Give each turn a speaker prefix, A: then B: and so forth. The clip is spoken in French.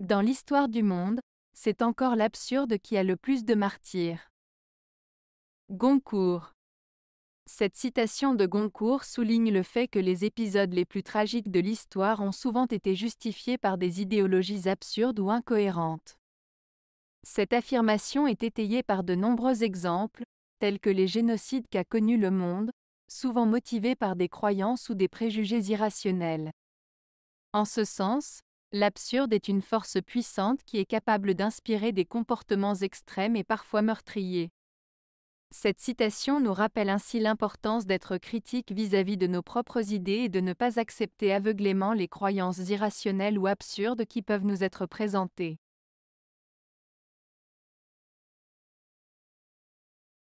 A: Dans l'histoire du monde, c'est encore l'absurde qui a le plus de martyrs. Goncourt Cette citation de Goncourt souligne le fait que les épisodes les plus tragiques de l'histoire ont souvent été justifiés par des idéologies absurdes ou incohérentes. Cette affirmation est étayée par de nombreux exemples, tels que les génocides qu'a connus le monde, souvent motivés par des croyances ou des préjugés irrationnels. En ce sens, L'absurde est une force puissante qui est capable d'inspirer des comportements extrêmes et parfois meurtriers. Cette citation nous rappelle ainsi l'importance d'être critique vis-à-vis de nos propres idées et de ne pas accepter aveuglément les croyances irrationnelles ou absurdes qui peuvent nous être présentées.